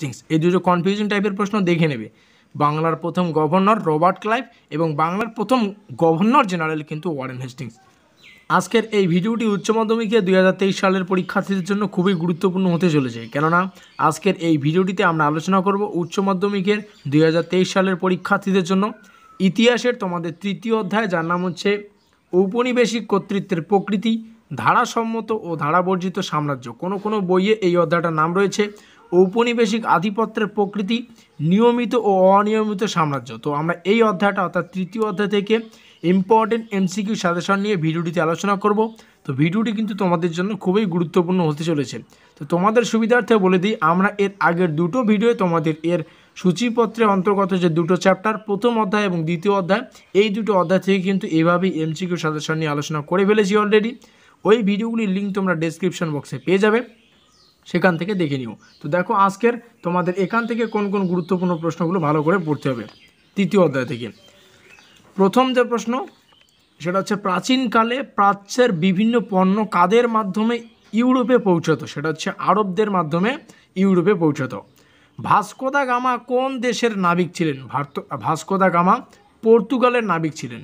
Hastings এই দুটো confusing টাইপের প্রশ্ন দেখে নেবে বাংলার প্রথম গভর্নর রবার্ট ক্লাইভ এবং বাংলার প্রথম গভর্নর জেনারেল কিন্তু ওয়ারেন হেস্টিংস আজকের এই ভিডিওটি উচ্চ মাধ্যমিকে দুই সালের পরীক্ষার্থীদের জন্য খুবই গুরুত্বপূর্ণ হতে চলেছে কেননা আজকের এই ভিডিওটিতে আমরা আলোচনা করব উচ্চ মাধ্যমিকের দুই সালের পরীক্ষার্থীদের জন্য ইতিহাসের তোমাদের তৃতীয় অধ্যায় যার নাম হচ্ছে ঔপনিবেশিক কর্তৃত্বের প্রকৃতি ধারাসম্মত ও ধারাবর্জিত সাম্রাজ্য কোনো কোনো বইয়ে এই অধ্যায়টার নাম রয়েছে ঔপনিবেশিক আধিপত্যের প্রকৃতি নিয়মিত ও অনিয়মিত সাম্রাজ্য তো আমরা এই অধ্যায়টা অর্থাৎ তৃতীয় অধ্যায় থেকে ইম্পর্টেন্ট এমসিকিউ সাজেশন নিয়ে ভিডিওটিতে আলোচনা করব তো ভিডিওটি কিন্তু তোমাদের জন্য খুবই গুরুত্বপূর্ণ হতে চলেছে তো তোমাদের সুবিধার্থে বলে দিই আমরা এর আগের দুটো ভিডিও তোমাদের এর সূচিপত্রের অন্তর্গত যে দুটো চ্যাপ্টার প্রথম অধ্যায় এবং দ্বিতীয় অধ্যায় এই দুটো অধ্যায় থেকে কিন্তু এভাবেই এমসিকিউ সাজেশন নিয়ে আলোচনা করে ফেলেছি অলরেডি ওই ভিডিওগুলির লিঙ্ক তোমরা ডেসক্রিপশন বক্সে পেয়ে যাবে সেখান থেকে দেখে নিও তো দেখো আজকের তোমাদের এখান থেকে কোন কোন গুরুত্বপূর্ণ প্রশ্নগুলো ভালো করে পড়তে হবে তৃতীয় অধ্যায় থেকে প্রথম যে প্রশ্ন সেটা হচ্ছে প্রাচীনকালে প্রাচ্যের বিভিন্ন পণ্য কাদের মাধ্যমে ইউরোপে পৌঁছত সেটা হচ্ছে আরবদের মাধ্যমে ইউরোপে পৌঁছত ভাস্কোদা গামা কোন দেশের নাবিক ছিলেন ভাস্কোদা গামা পর্তুগালের নাবিক ছিলেন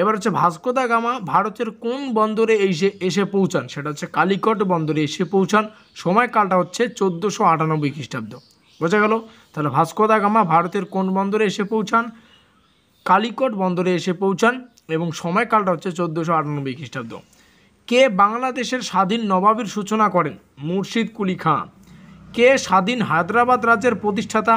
এবার হচ্ছে ভাস্কো দা গামা ভারতের কোন বন্দরে এসে এসে পৌঁছান সেটা হচ্ছে কালিকট বন্দরে এসে পৌঁছান সময়কালটা হচ্ছে চোদ্দোশো আটানব্বই খ্রিস্টাব্দ বোঝা গেল তাহলে ভাস্কো দা গামা ভারতের কোন বন্দরে এসে পৌঁছান কালিকট বন্দরে এসে পৌঁছান এবং সময়কালটা হচ্ছে চোদ্দোশো আটানব্বই খ্রিস্টাব্দ কে বাংলাদেশের স্বাধীন নবাবের সূচনা করেন মুর্শিদ কুলি খাঁ কে স্বাধীন হায়দ্রাবাদ রাজ্যের প্রতিষ্ঠাতা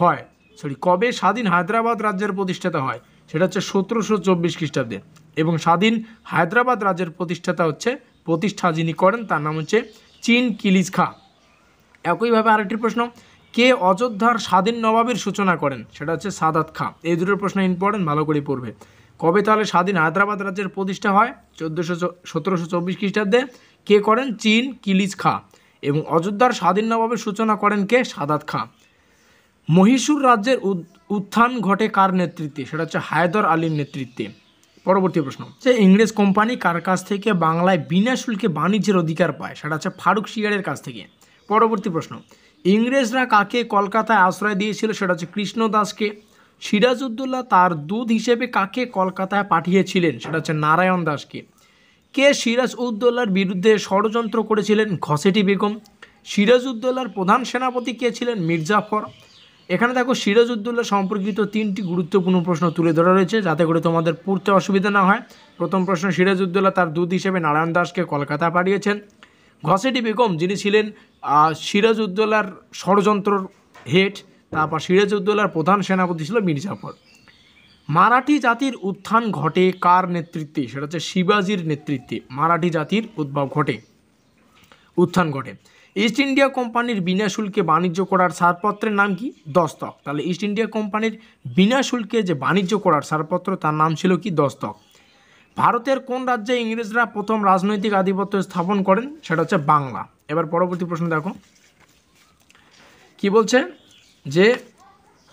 হয় সরি কবে স্বাধীন হায়দ্রাবাদ রাজ্যের প্রতিষ্ঠাতা হয় সেটা হচ্ছে সতেরোশো চব্বিশ খ্রিস্টাব্দে এবং স্বাধীন হায়দ্রাবাদ রাজ্যের প্রতিষ্ঠাতা হচ্ছে প্রতিষ্ঠা যিনি করেন তার নাম হচ্ছে চীন কিলিজ খা একইভাবে আরেকটি প্রশ্ন কে অযোধ্যার স্বাধীন নবাবের সূচনা করেন সেটা হচ্ছে সাদাত খা এই দুটোর প্রশ্ন ইম্পর্টেন্ট ভালো করে পড়বে কবে তাহলে স্বাধীন হায়দ্রাবাদ রাজ্যের প্রতিষ্ঠা হয় চোদ্দোশো সতেরোশো চব্বিশ খ্রিস্টাব্দে কে করেন চীন কিলিজ খা এবং অযোধ্যার স্বাধীন নবাবের সূচনা করেন কে সাদাত খা মহীশূর রাজ্যের উত্থান ঘটে কার নেতৃত্বে সেটা হচ্ছে হায়দর আলীর নেতৃত্বে পরবর্তী প্রশ্ন যে ইংরেজ কোম্পানি কার কাছ থেকে বাংলায় বিনা শুল্কে বাণিজ্যের অধিকার পায় সেটা হচ্ছে ফারুক শিয়ারের কাছ থেকে পরবর্তী প্রশ্ন ইংরেজরা কাকে কলকাতায় আশ্রয় দিয়েছিল সেটা হচ্ছে কৃষ্ণদাসকে সিরাজউদ্দৌলা তার দুধ হিসেবে কাকে কলকাতায় পাঠিয়েছিলেন সেটা হচ্ছে নারায়ণ দাসকে কে সিরাজ উদ্দৌলার বিরুদ্ধে ষড়যন্ত্র করেছিলেন ঘসেটি বেগম সিরাজউদ্দৌলার প্রধান সেনাপতি কে ছিলেন মির্জাফর এখানে দেখো সিরাজউদ্দৌলা সম্পর্কিত তিনটি গুরুত্বপূর্ণ প্রশ্ন তুলে ধরা রয়েছে যাতে করে তোমাদের পড়তে অসুবিধা না হয় প্রথম প্রশ্ন সিরাজউদ্দৌলা তার দুধ হিসেবে নারায়ণ দাসকে কলকাতা পাঠিয়েছেন ঘসেটি বেগম যিনি ছিলেন সিরাজউদ্দৌলার ষড়যন্ত্র হেড তারপর সিরাজ উদ্দৌলার প্রধান সেনাপতি ছিল মির্জাফর মারাঠি জাতির উত্থান ঘটে কার নেতৃত্বে সেটা হচ্ছে শিবাজির নেতৃত্বে মারাঠি জাতির উদ্ভব ঘটে উত্থান ঘটে ইস্ট ইন্ডিয়া কোম্পানির বিনা শুল্কে বাণিজ্য করার ছাড়পত্রের নাম কি দস্তক তাহলে ইস্ট ইন্ডিয়া কোম্পানির বিনা শুল্কে যে বাণিজ্য করার ছাড়পত্র তার নাম ছিল কি দস্তক ভারতের কোন রাজ্যে ইংরেজরা প্রথম রাজনৈতিক আধিপত্য স্থাপন করেন সেটা হচ্ছে বাংলা এবার পরবর্তী প্রশ্ন দেখো কি বলছে যে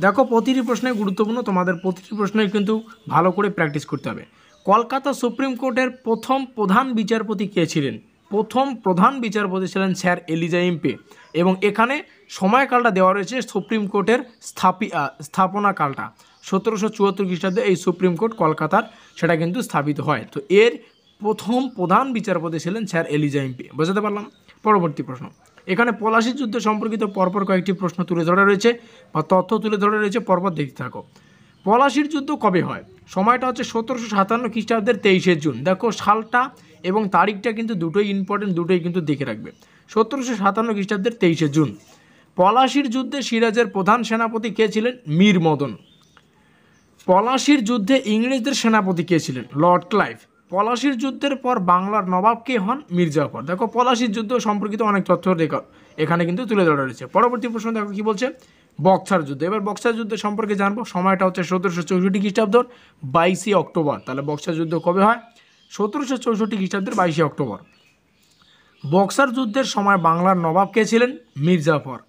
দেখো প্রতিটি প্রশ্নে গুরুত্বপূর্ণ তোমাদের প্রতিটি প্রশ্নে কিন্তু ভালো করে প্র্যাকটিস করতে হবে কলকাতা সুপ্রিম কোর্টের প্রথম প্রধান বিচারপতি কে ছিলেন প্রথম প্রধান বিচারপতি ছিলেন স্যার এলিজা এমপি এবং এখানে সময়কালটা দেওয়া রয়েছে সুপ্রিম কোর্টের স্থাপি স্থাপনাকালটা সতেরোশো চুয়াত্তর খ্রিস্টাব্দে এই সুপ্রিম কোর্ট কলকাতার সেটা কিন্তু স্থাপিত হয় তো এর প্রথম প্রধান বিচারপতি ছিলেন স্যার এলিজা এমপি বোঝাতে পারলাম পরবর্তী প্রশ্ন এখানে পলাশি যুদ্ধ সম্পর্কিত পরপর কয়েকটি প্রশ্ন তুলে ধরা রয়েছে বা তথ্য তুলে ধরা রয়েছে পরপর দেখতে থাকো পলাশির যুদ্ধ কবে হয় সময়টা হচ্ছে সতেরোশো সাতান্ন খ্রিস্টাব্দের তেইশে জুন দেখো সালটা এবং তারিখটা কিন্তু দুটোই ইম্পর্টেন্ট দুটোই কিন্তু দেখে রাখবে সতেরোশো সাতান্ন খ্রিস্টাব্দের তেইশে জুন পলাশির যুদ্ধে সিরাজের প্রধান সেনাপতি কে ছিলেন মীর মদন পলাশির যুদ্ধে ইংরেজদের সেনাপতি কে ছিলেন লর্ড ক্লাইভ পলাশির যুদ্ধের পর বাংলার নবাব কে হন মির্জাফর দেখো পলাশির যুদ্ধ সম্পর্কিত অনেক তথ্য রেকর্ড এখানে কিন্তু তুলে ধরা রয়েছে পরবর্তী প্রশ্ন দেখো কি বলছে বক্সার যুদ্ধ এবার বক্সার যুদ্ধ সম্পর্কে জানবো সময়টা হচ্ছে সতেরোশো চৌষট্টি খ্রিস্টাব্দ বাইশে অক্টোবর তাহলে বক্সার যুদ্ধ কবে হয় সতেরোশো চৌষট্টি খ্রিস্টাব্দের বাইশে অক্টোবর বক্সার যুদ্ধের সময় বাংলার নবাব কে ছিলেন মির্জাফর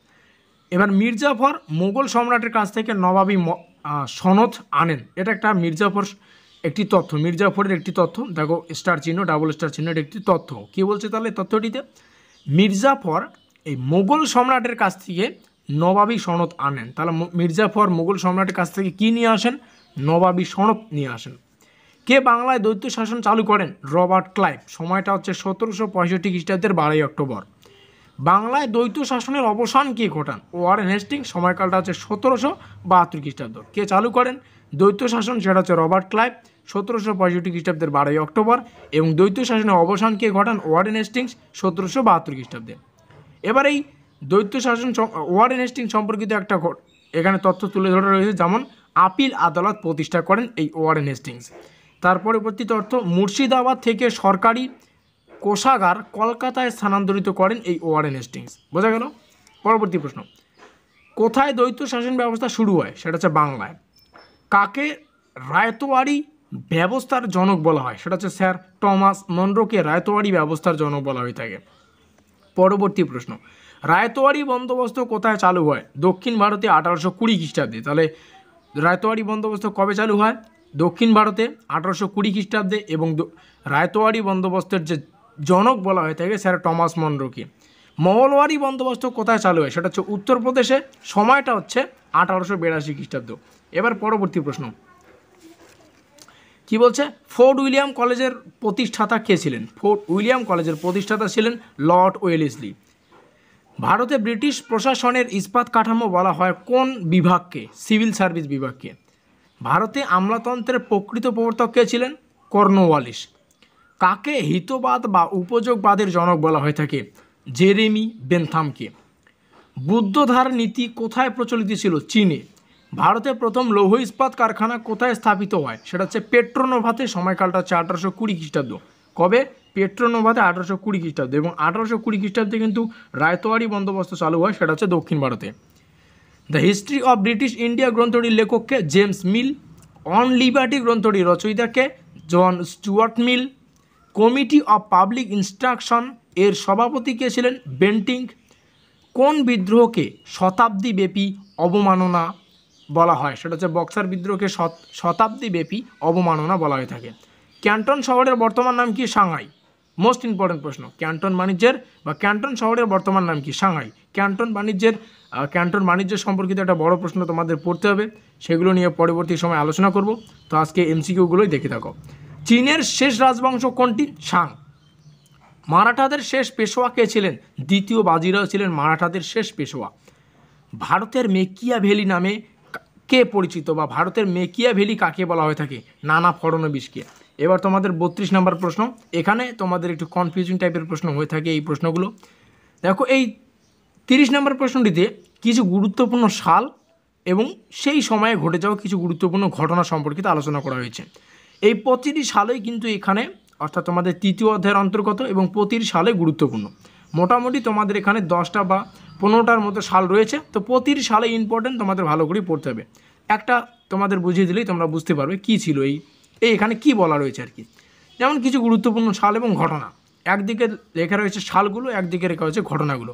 এবার মির্জাফর মোগল সম্রাটের কাছ থেকে নবাবী সনদ আনেন এটা একটা মির্জাফর একটি তথ্য মির্জাফরের একটি তথ্য দেখো স্টার চিহ্ন ডাবল স্টার চিহ্ন একটি তথ্য কী বলছে তাহলে তথ্যটিতে মির্জাফর এই মোগল সম্রাটের কাছ থেকে নবাবী সনদ আনেন তাহলে মির্জাফর মোগল সম্রাটের কাছ থেকে কি নিয়ে আসেন নবাবী সনদ নিয়ে আসেন কে বাংলায় দৈত্য শাসন চালু করেন রবার্ট ক্লাইভ সময়টা হচ্ছে সতেরোশো পঁয়ষট্টি খ্রিস্টাব্দের বারোই অক্টোবর বাংলায় দ্বৈত শাসনের অবসান কে ঘটান ওয়ারেন হেস্টিং সময়কালটা হচ্ছে সতেরোশো বাহাত্তর খ্রিস্টাব্দ কে চালু করেন দ্বৈত শাসন সেটা হচ্ছে রবার্ট ক্লাইভ সতেরোশো পঁয়ষট্টি খ্রিস্টাব্দের বারোই অক্টোবর এবং দ্বৈত শাসনের অবসান কে ঘটান ওয়ারেন হেস্টিংস সতেরোশো বাহাত্তর খ্রিস্টাব্দে এবার এই দ্বৈত শাসন ওয়ারেন হেস্টিং সম্পর্কিত একটা এখানে তথ্য তুলে ধরা রয়েছে যেমন আপিল আদালত প্রতিষ্ঠা করেন এই ওয়ারেন হেস্টিংস তার পরবর্তীতে অর্থ মুর্শিদাবাদ থেকে সরকারি কোষাগার কলকাতায় স্থানান্তরিত করেন এই ওয়ারেন হেস্টিংস বোঝা গেল পরবর্তী প্রশ্ন কোথায় দ্বৈত শাসন ব্যবস্থা শুরু হয় সেটা হচ্ছে বাংলায় কাকে রায়তোয়ারি ব্যবস্থার জনক বলা হয় সেটা হচ্ছে স্যার টমাস মন্ডকে রায়তোয়ারি ব্যবস্থার জনক বলা হয়ে থাকে পরবর্তী প্রশ্ন রায়তোয়ারি বন্দোবস্ত কোথায় চালু হয় দক্ষিণ ভারতে আঠারোশো কুড়ি খ্রিস্টাব্দে তাহলে রায়তোয়ারি বন্দোবস্ত কবে চালু হয় দক্ষিণ ভারতে আঠারোশো কুড়ি খ্রিস্টাব্দে এবং রায়তোয়ারি বন্দোবস্তের যে জনক বলা হয়ে থাকে স্যার টমাস মন্ড্রকে মঙ্গলওয়ারি বন্দোবস্ত কোথায় চালু হয় সেটা হচ্ছে উত্তরপ্রদেশে সময়টা হচ্ছে আঠারোশো বিরাশি খ্রিস্টাব্দ এবার পরবর্তী প্রশ্ন কি বলছে ফোর্ট উইলিয়াম কলেজের প্রতিষ্ঠাতা কে ছিলেন ফোর্ট উইলিয়াম কলেজের প্রতিষ্ঠাতা ছিলেন লর্ড ওয়েলিসলি ভারতে ব্রিটিশ প্রশাসনের ইস্পাত কাঠামো বলা হয় কোন বিভাগকে সিভিল সার্ভিস বিভাগকে ভারতে আমলাতন্ত্রের প্রকৃত প্রবর্তক কে ছিলেন কর্নওয়ালিস কাকে হিতবাদ বা উপযোগবাদের জনক বলা হয়ে থাকে জেরেমি বেনথামকে বুদ্ধধার নীতি কোথায় প্রচলিত ছিল চীনে ভারতে প্রথম লৌহ ইস্পাত কারখানা কোথায় স্থাপিত হয় সেটা হচ্ছে পেট্রোনোভাতে সময়কালটা হচ্ছে আঠারোশো কুড়ি খ্রিস্টাব্দ কবে পেট্রোনোভাতে আঠারোশো কুড়ি খ্রিস্টাব্দ এবং আঠারোশো কুড়ি খ্রিস্টাব্দে কিন্তু রায়তোয়ারি বন্দোবস্ত চালু হয় সেটা হচ্ছে দক্ষিণ ভারতে the history of British India গ্রন্থটির লেখককে জেমস মিল অন লিবার্টি গ্রন্থটির রচয়িতাকে John Stuart Mill committee of public instruction এর সভাপতি কে ছিলেন বেন্টিং কোন বিদ্রোহকে শতাব্দীব্যাপী অবমাননা বলা হয় সেটা হচ্ছে বক্সার বিদ্রোহকে শতাব্দীব্যাপী অবমাননা বলা হয়ে থাকে ক্যান্টন শহরের বর্তমান নাম কি সাংহাই মোস্ট ইম্পর্টেন্ট প্রশ্ন ক্যান্টন বাণিজ্যের বা ক্যান্টন শহরের বর্তমান নাম কি সাংহাই ক্যান্টন বাণিজ্যের ক্যান্টন বাণিজ্য সম্পর্কিত একটা বড় প্রশ্ন তোমাদের পড়তে হবে সেগুলো নিয়ে পরবর্তী সময় আলোচনা করব তো আজকে এমসিকিউগুলোই দেখে থাকো চীনের শেষ রাজবংশ কোনটি সাং মারাঠাদের শেষ পেশোয়া কে ছিলেন দ্বিতীয় বাজিরাও ছিলেন মারাঠাদের শেষ পেশোয়া ভারতের মেকিয়া ভ্যালি নামে কে পরিচিত বা ভারতের মেকিয়া ভ্যালি কাকে বলা হয়ে থাকে নানা ফড়নবিশকে এবার তোমাদের বত্রিশ নাম্বার প্রশ্ন এখানে তোমাদের একটু কনফিউজিং টাইপের প্রশ্ন হয়ে থাকে এই প্রশ্নগুলো দেখো এই তিরিশ নাম্বার প্রশ্নটিতে কিছু গুরুত্বপূর্ণ সাল এবং সেই সময়ে ঘটে যাওয়া কিছু গুরুত্বপূর্ণ ঘটনা সম্পর্কিত আলোচনা করা হয়েছে এই প্রতিটি সালেই কিন্তু এখানে অর্থাৎ তোমাদের তৃতীয় অধ্যায়ের অন্তর্গত এবং প্রতিটি সালে গুরুত্বপূর্ণ মোটামুটি তোমাদের এখানে দশটা বা পনেরোটার মতো সাল রয়েছে তো প্রতিটি সালে ইম্পর্টেন্ট তোমাদের ভালো করেই পড়তে হবে একটা তোমাদের বুঝিয়ে দিলেই তোমরা বুঝতে পারবে কী ছিল এই এই এখানে কি বলা রয়েছে আর কি যেমন কিছু গুরুত্বপূর্ণ সাল এবং ঘটনা একদিকে লেখা রয়েছে সালগুলো একদিকে রেখা রয়েছে ঘটনাগুলো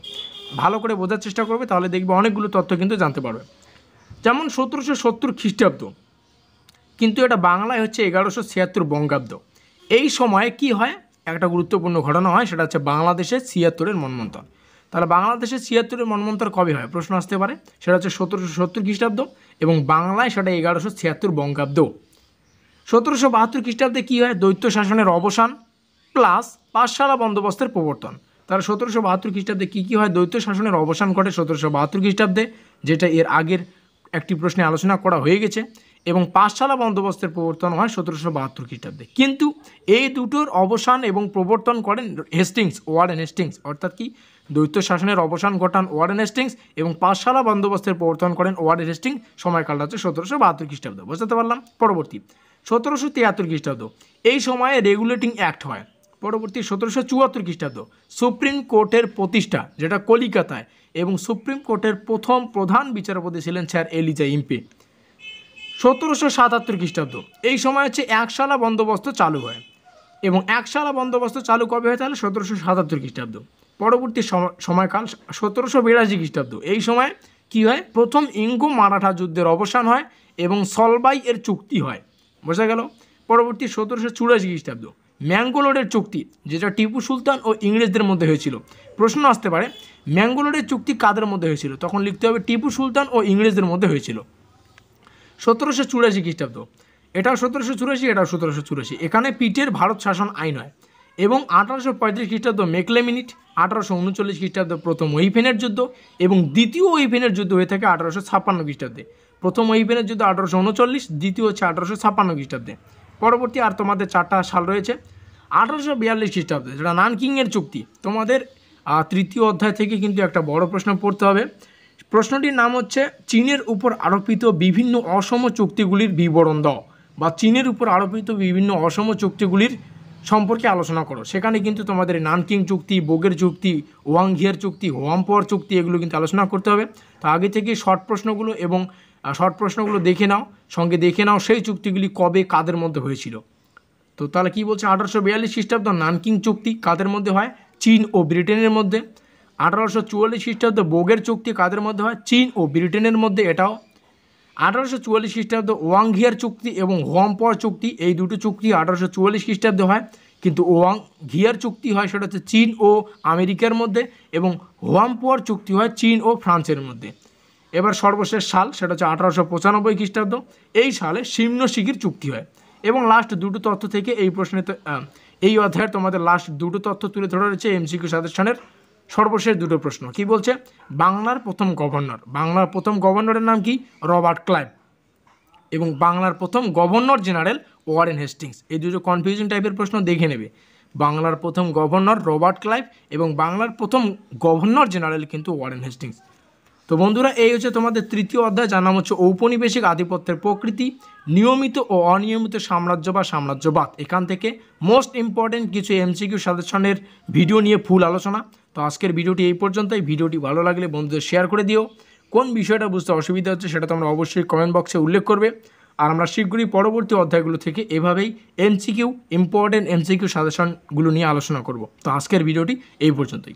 ভালো করে বোঝার চেষ্টা করবে তাহলে দেখবে অনেকগুলো তথ্য কিন্তু জানতে পারবে যেমন সতেরোশো সত্তর খ্রিস্টাব্দ কিন্তু এটা বাংলায় হচ্ছে এগারোশো ছিয়াত্তর বঙ্গাব্দ এই সময়ে কি হয় একটা গুরুত্বপূর্ণ ঘটনা হয় সেটা হচ্ছে বাংলাদেশের ছিয়াত্তরের মনমন্থন তাহলে বাংলাদেশের ছিয়াত্তরের মনমন্থর কবে হয় প্রশ্ন আসতে পারে সেটা হচ্ছে সতেরোশো সত্তর খ্রিস্টাব্দ এবং বাংলায় সেটা এগারোশো ছিয়াত্তর বঙ্গাব্দ সতেরোশো বাহাত্তর খ্রিস্টাব্দে কী হয় দৈত্য শাসনের অবসান প্লাস পাঠশালা বন্দোবস্তের প্রবর্তন তাহলে সতেরোশো বাহাত্তর খ্রিস্টাব্দে কী কী হয় দ্বৈত শাসনের অবসান ঘটে সতেরোশো বাহাত্তর খ্রিস্টাব্দে যেটা এর আগের একটি প্রশ্নে আলোচনা করা হয়ে গেছে এবং পাঠশালা বন্দোবস্তের প্রবর্তন হয় সতেরোশো বাহাত্তর খ্রিস্টাব্দে কিন্তু এই দুটোর অবসান এবং প্রবর্তন করেন হেস্টিংস ওয়ারেন হেস্টিংস অর্থাৎ কি দ্বৈত শাসনের অবসান ঘটান ওয়ারেন হেস্টিংস এবং পাঠশালা বন্দোবস্তের প্রবর্তন করেন ওয়ারেন হেস্টিংস সময়কালটা হচ্ছে সতেরোশো বাহাত্তর খ্রিস্টাব্দে বুঝতে পারলাম পরবর্তী সতেরোশো তিয়াত্তর খ্রিস্টাব্দ এই সময়ে রেগুলেটিং অ্যাক্ট হয় পরবর্তী সতেরোশো চুয়াত্তর খ্রিস্টাব্দ সুপ্রিম কোর্টের প্রতিষ্ঠা যেটা কলিকাতায় এবং সুপ্রিম কোর্টের প্রথম প্রধান বিচারপতি ছিলেন স্যার এলিজা ইম্পি সতেরোশো সাতাত্তর খ্রিস্টাব্দ এই সময় হচ্ছে একশালা বন্দোবস্ত চালু হয় এবং একশালা বন্দোবস্ত চালু কবে হয় তাহলে সতেরোশো সাতাত্তর খ্রিস্টাব্দ পরবর্তী সময়কাল সতেরোশো বিরাশি খ্রিস্টাব্দ এই সময় কি হয় প্রথম ইঙ্গো মারাঠা যুদ্ধের অবসান হয় এবং সলবাই এর চুক্তি হয় বোঝা গেল পরবর্তী সতেরোশো চুরাশি খ্রিস্টাব্দ ম্যাঙ্গোলোরের চুক্তি যেটা টিপু সুলতান ও ইংরেজদের মধ্যে হয়েছিল প্রশ্ন আসতে পারে ম্যাঙ্গোলোরের চুক্তি কাদের মধ্যে হয়েছিল তখন লিখতে হবে টিপু সুলতান ও ইংরেজদের মধ্যে হয়েছিল সতেরোশো চুরাশি খ্রিস্টাব্দ এটাও সতেরোশো চুরাশি এটাও সতেরোশো চুরাশি এখানে পিটের ভারত শাসন আইন হয় এবং আঠারোশো পঁয়ত্রিশ খ্রিস্টাব্দ মিনিট আঠারোশো উনচল্লিশ খ্রিস্টাব্দ প্রথম ওইফেনের যুদ্ধ এবং দ্বিতীয় ওইফেনের যুদ্ধ হয়ে থাকে আঠারোশো ছাপ্পান্ন খ্রিস্টাব্দে প্রথম ইভেনের যুদ্ধ আঠারোশো উনচল্লিশ দ্বিতীয় হচ্ছে আঠারোশো ছাপ্পান্ন খ্রিস্টাব্দে পরবর্তী আর তোমাদের চারটা সাল রয়েছে আঠারোশো বিয়াল্লিশ খ্রিস্টাব্দে যেটা নানকিংয়ের চুক্তি তোমাদের তৃতীয় অধ্যায় থেকে কিন্তু একটা বড় প্রশ্ন পড়তে হবে প্রশ্নটির নাম হচ্ছে চীনের উপর আরোপিত বিভিন্ন অসম চুক্তিগুলির বিবরণ দাও বা চীনের উপর আরোপিত বিভিন্ন অসম চুক্তিগুলির সম্পর্কে আলোচনা করো সেখানে কিন্তু তোমাদের নানকিং চুক্তি বোগের চুক্তি ওয়াংঘিয়ার চুক্তি হোয়াম্পর চুক্তি এগুলো কিন্তু আলোচনা করতে হবে তো আগে থেকে শর্ট প্রশ্নগুলো এবং শর্ট প্রশ্নগুলো দেখে নাও সঙ্গে দেখে নাও সেই চুক্তিগুলি কবে কাদের মধ্যে হয়েছিল তো তাহলে কী বলছে আঠারোশো বিয়াল্লিশ খ্রিস্টাব্দ নানকিং চুক্তি কাদের মধ্যে হয় চীন ও ব্রিটেনের মধ্যে আঠারোশো চুয়াল্লিশ খ্রিস্টাব্দ বোগের চুক্তি কাদের মধ্যে হয় চীন ও ব্রিটেনের মধ্যে এটাও আঠারোশো চুয়াল্লিশ খ্রিস্টাব্দে ওয়াংঘিয়ার চুক্তি এবং হোয়াম্পর চুক্তি এই দুটো চুক্তি আঠারোশো চুয়াল্লিশ খ্রিস্টাব্দে হয় কিন্তু ওয়াং ঘিয়ার চুক্তি হয় সেটা হচ্ছে চীন ও আমেরিকার মধ্যে এবং হোয়াম্পোয়ার চুক্তি হয় চীন ও ফ্রান্সের মধ্যে এবার সর্বশেষ সাল সেটা হচ্ছে আঠারোশো পঁচানব্বই খ্রিস্টাব্দ এই সালে শিম্ন শিগির চুক্তি হয় এবং লাস্ট দুটো তথ্য থেকে এই প্রশ্নে এই অধ্যায়ের তোমাদের লাস্ট দুটো তথ্য তুলে ধরা রয়েছে এমসিকিউ সাজেশনের সর্বশেষ দুটো প্রশ্ন কি বলছে বাংলার প্রথম গভর্নর বাংলার প্রথম গভর্নরের নাম কি রবার্ট ক্লাইভ এবং বাংলার প্রথম গভর্নর জেনারেল ওয়ারেন হেস্টিংস এই দুটো কনফিউজিং টাইপের প্রশ্ন দেখে নেবে বাংলার প্রথম গভর্নর রবার্ট ক্লাইভ এবং বাংলার প্রথম গভর্নর জেনারেল কিন্তু ওয়ারেন হেস্টিংস তো বন্ধুরা এই হচ্ছে তোমাদের তৃতীয় অধ্যায় যার নাম হচ্ছে ঔপনিবেশিক আধিপত্যের প্রকৃতি নিয়মিত ও অনিয়মিত সাম্রাজ্য বা সাম্রাজ্যবাদ এখান থেকে মোস্ট ইম্পর্টেন্ট কিছু এমসিকিউ সাজেশনের ভিডিও নিয়ে ফুল আলোচনা তো আজকের ভিডিওটি এই পর্যন্তই ভিডিওটি ভালো লাগলে বন্ধুদের শেয়ার করে দিও কোন বিষয়টা বুঝতে অসুবিধা হচ্ছে সেটা তোমরা অবশ্যই কমেন্ট বক্সে উল্লেখ করবে আর আমরা শীঘ্রই পরবর্তী অধ্যায়গুলো থেকে এভাবেই এমসিকিউ ইম্পর্টেন্ট এমসিকিউ সাজেশনগুলো নিয়ে আলোচনা করব তো আজকের ভিডিওটি এই পর্যন্তই